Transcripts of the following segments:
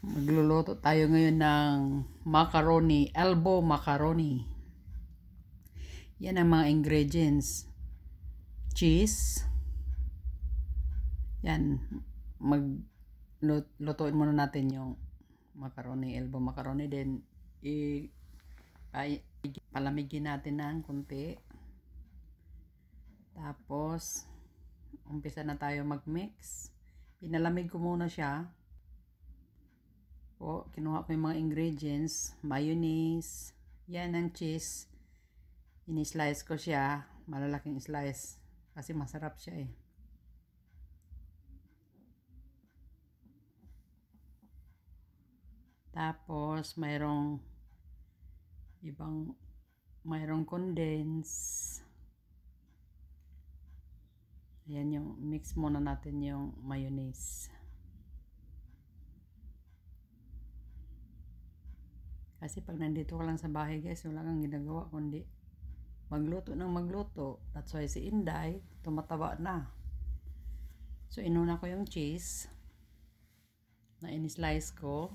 Magluluto tayo ngayon ng macaroni, elbow macaroni. Yan ang mga ingredients. Cheese. Yan. Maglutuin muna natin yung macaroni, elbow macaroni. Then, i ay, palamigin natin ng konti. Tapos, umpisa na tayo mag-mix. Pinalamig ko muna siya o, kinuha ko yung mga ingredients. Mayonnaise. Yan ang cheese. Ini-slice ko siya. Malalaking slice. Kasi masarap siya eh. Tapos, mayroong ibang mayroong condense. Ayan yung mix muna natin yung mayonnaise. Kasi pag nandito ka lang sa bahay guys, wala kang ginagawa kundi magluto ng magluto. That's why si Inday, tumatawa na. So, inuna ko yung cheese na in-slice ko.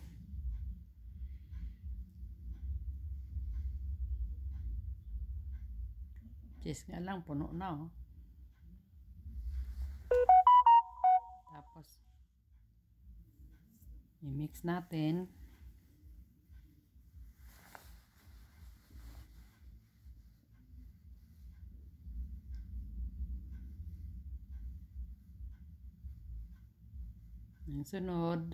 Cheese nga lang, puno na oh. Tapos, i-mix natin. Ang sunod.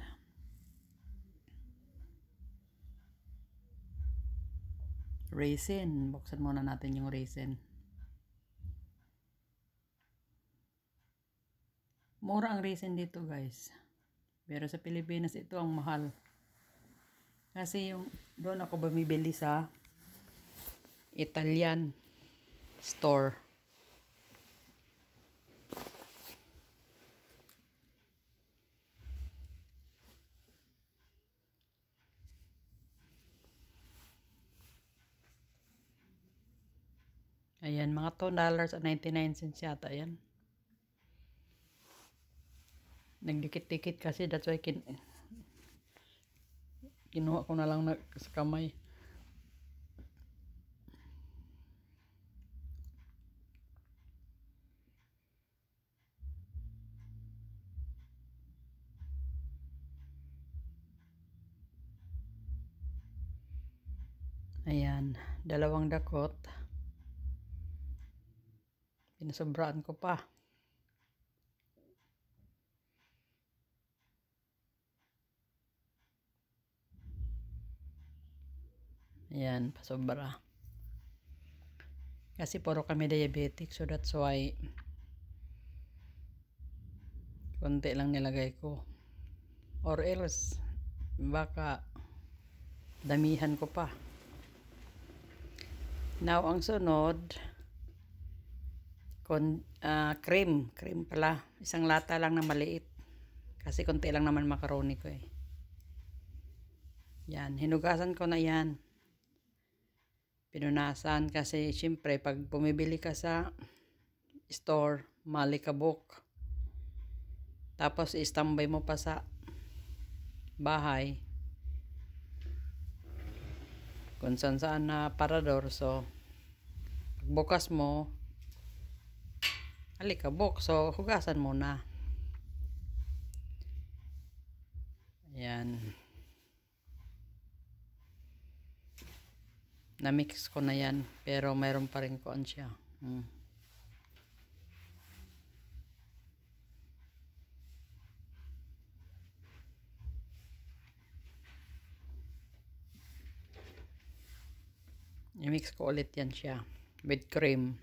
Raisin. Buksan muna natin yung raisin. Mura ang raisin dito guys. Pero sa Pilipinas ito ang mahal. Kasi yung doon ako bumibili sa Italian store. Ayan, mga 2 dollars 99 $2.99 yata yan. Nagdikit-dikit kasi, that's why kin kinuha ko na lang na sa kamay. Ayan, dalawang dakot. Pinasobraan ko pa. Ayan, pasobra. Kasi puro kami diabetic, so that's why konti lang nilagay ko. Or else, baka damihan ko pa. Now, ang sunod, kon, uh, ah, cream. Cream pala. Isang lata lang na maliit. Kasi konti lang naman macaroni ko eh. Yan. Hinugasan ko na yan. Pinunasan kasi siyempre pag bumibili ka sa store, malikabok. Tapos istambay mo pa sa bahay. Kung saan saan na parador. So, pagbukas mo, alikabok. So, hugasan muna. Ayan. Na-mix ko na yan. Pero, mayroon pa rin koon siya. Hmm. I-mix ko ulit yan siya. With cream.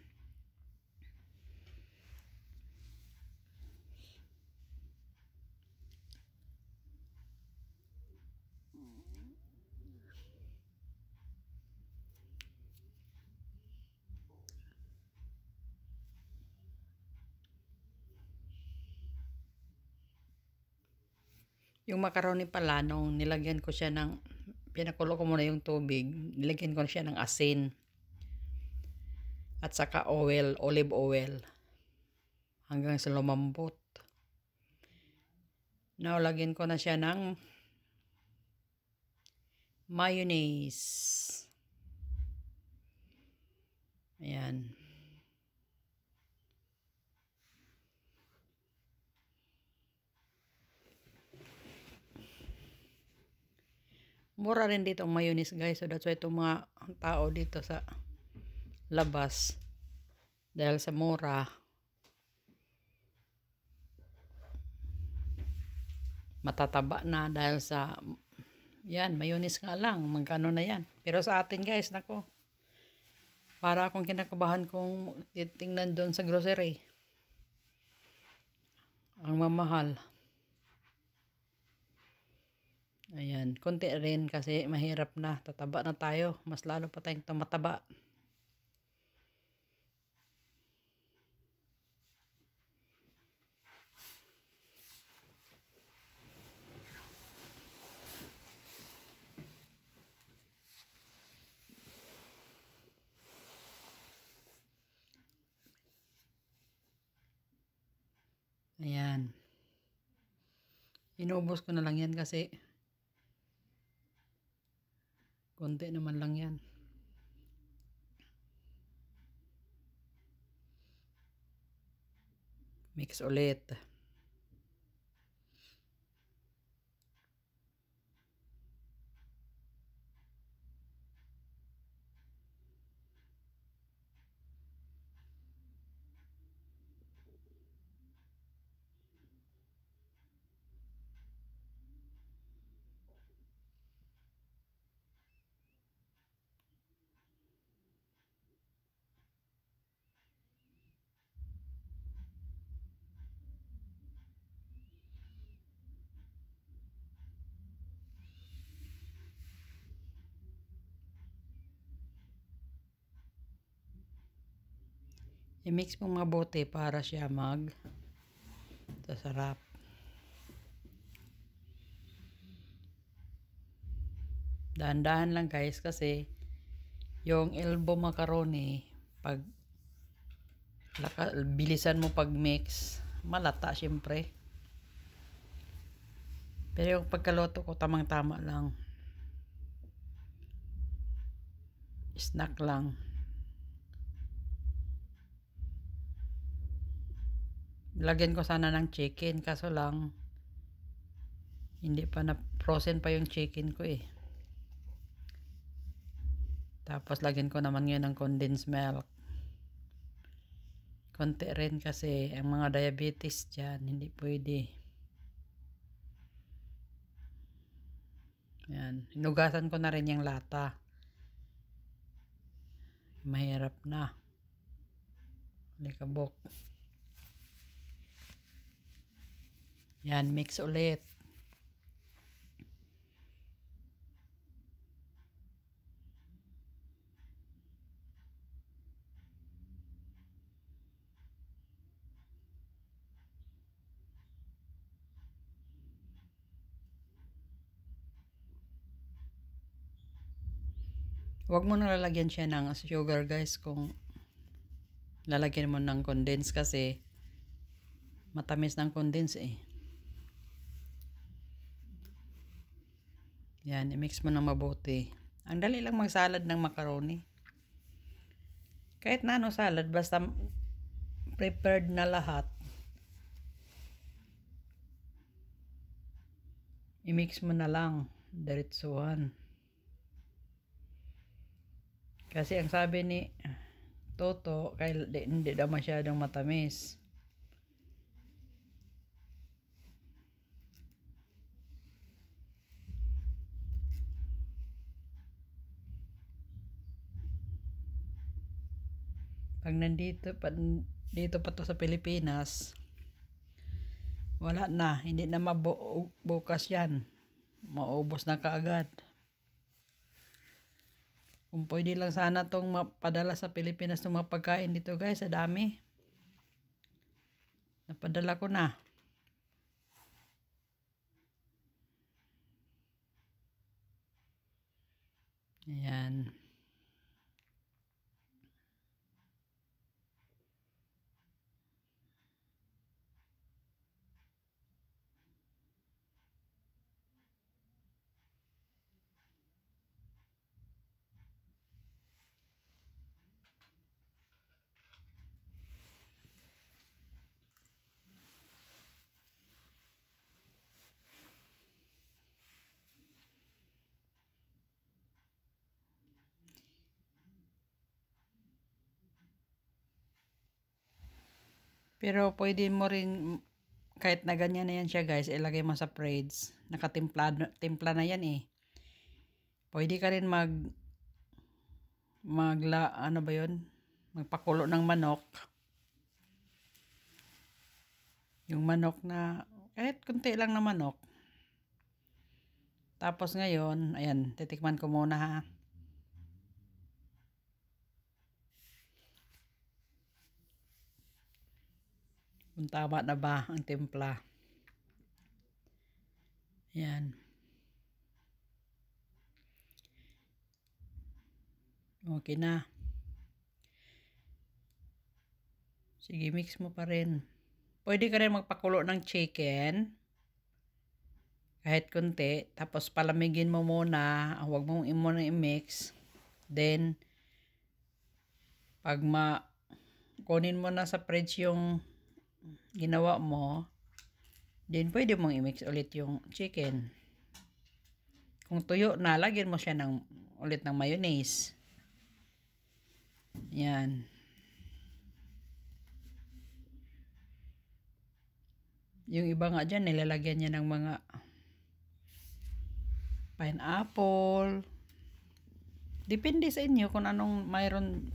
Yung macaroni pala, nung nilagyan ko siya ng, pinakulo ko muna yung tubig, nilagyan ko siya ng asin. At saka oil, olive oil. Hanggang sa lumambot. Now, lagyan ko na siya ng mayonnaise. Ayan. mura rin dito ang mayonnaise guys. So that's why itong mga tao dito sa labas dahil sa mura matataba na dahil sa yan, mayonnaise nga lang, magkano na yan pero sa atin guys, nako para akong kinakabahan kung titingnan doon sa grocery ang mamahal Ayan, konti rin kasi mahirap na. Tataba na tayo. Mas lalo pa tayong tumataba. Ayan. Inuubos ko na lang yan kasi konti naman lang yan mix ulit I-mix mong mabuti para siya mag sasarap. Dahan-dahan lang guys kasi yung elbow macaroni pag laka, bilisan mo pag mix malata syempre. Pero yung pagkaloto ko tamang-tama lang. Snack lang. lagyan ko sana ng chicken kaso lang hindi pa na frozen pa yung chicken ko eh tapos lagyan ko naman ngayon ng condensed milk konti rin kasi ang mga diabetes dyan hindi pwede yan inugasan ko na rin yung lata mahirap na likabok Yan, mix ulit. Huwag mo nalalagyan siya ng sugar guys kung lalagyan mo ng condense kasi matamis ng condense eh. Yan, i-mix mo na mabuti. Ang dali lang magsalad ng macaroni. Kahit na ano salad, basta prepared na lahat. I-mix mo na lang. Diretsuhan. Kasi ang sabi ni Toto, kay, hindi, hindi daw masyadong matamis. pag nandito pa, dito pa to sa Pilipinas wala na hindi na mabukas yan maubos na kaagad kung pwede lang sana tong mapadala sa Pilipinas ng mga pagkain dito guys sa dami napadala ko na ayan Pero pwede mo rin, kahit na ganyan na yan siya guys, ilagay mo sa braids. Nakatimpla timpla na yan eh. Pwede ka rin mag, magla, ano ba 'yon? Magpakulo ng manok. Yung manok na, kahit konti lang na manok. Tapos ngayon, ayan, titikman ko muna ha. Kung tama na ba ang timpla. Yan. Okay na. Sige, mix mo pa rin. Pwede ka rin magpakulo ng chicken. Kahit konti. Tapos palamigin mo muna. Huwag mong muna i-mix. Then, pag ma kunin mo na sa fridge yung ginawa mo, then pwede mong i-mix ulit yung chicken. Kung tuyo nalagyan mo siya ng, ulit ng mayonnaise. Yan. Yung iba nga dyan, nilalagyan niya ng mga pineapple. Depende sa inyo kung anong mayroon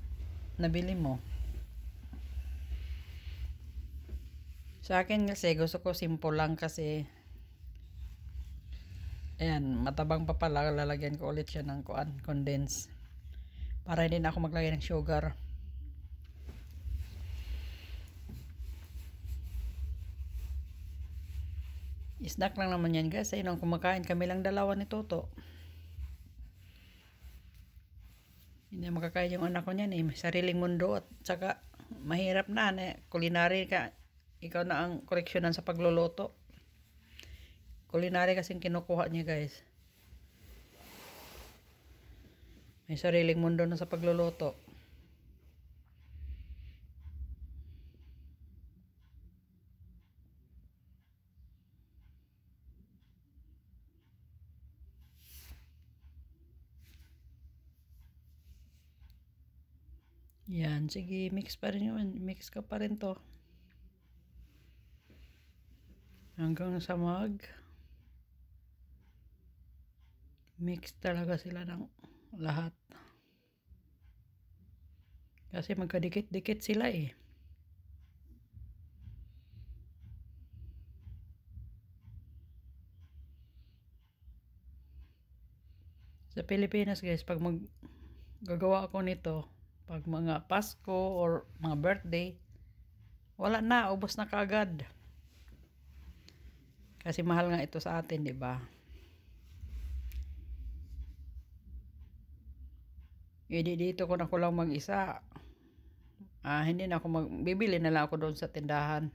nabili mo. Sa akin kasi, gusto ko simple lang kasi. Ayan, matabang pa pala. Lalagyan ko ulit siya ng kuan, condense. Para hindi na ako maglagay ng sugar. Snack lang naman yan guys. Ayun ang kumakain. Kami lang dalawa ni Toto. Hindi makakain yung anak ko niyan eh. Sariling mundo at saka mahirap na. Eh. Culinary ka ikaw na ang koreksyonan sa pagluluto. Culinary kasing kinukuha niya guys. May sariling mundo na sa pagluluto. Yan, sige, mix pa rin yun. Mix ka pa rin to hanggang sa mag mix talaga sila ng lahat kasi magkadikit-dikit sila eh sa Pilipinas guys pag mag gagawa ako nito pag mga Pasko or mga birthday wala na ubos na kagad kasi mahal nga ito sa atin, 'di ba? E di dito ko na ko lang mag-isa. Ah, hindi na ako magbibili na lang ako doon sa tindahan.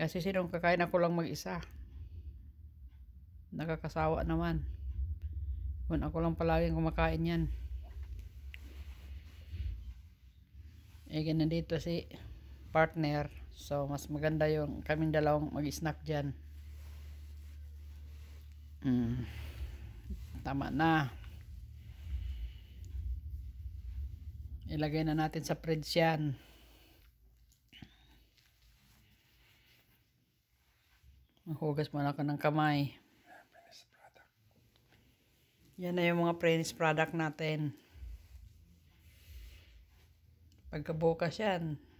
Kasi sinong kakain ako lang mag-isa. Nakakasawa naman. Kung ako lang palaging kumakain yan. Eh, ganun dito si partner. So, mas maganda yung kaming dalawang mag-snack dyan. Mm. Tama na. Ilagay na natin sa fridge yan. Mahugas mo na ka ng kamay. Yan na yung mga Prentice product natin. Pagkabukas yan.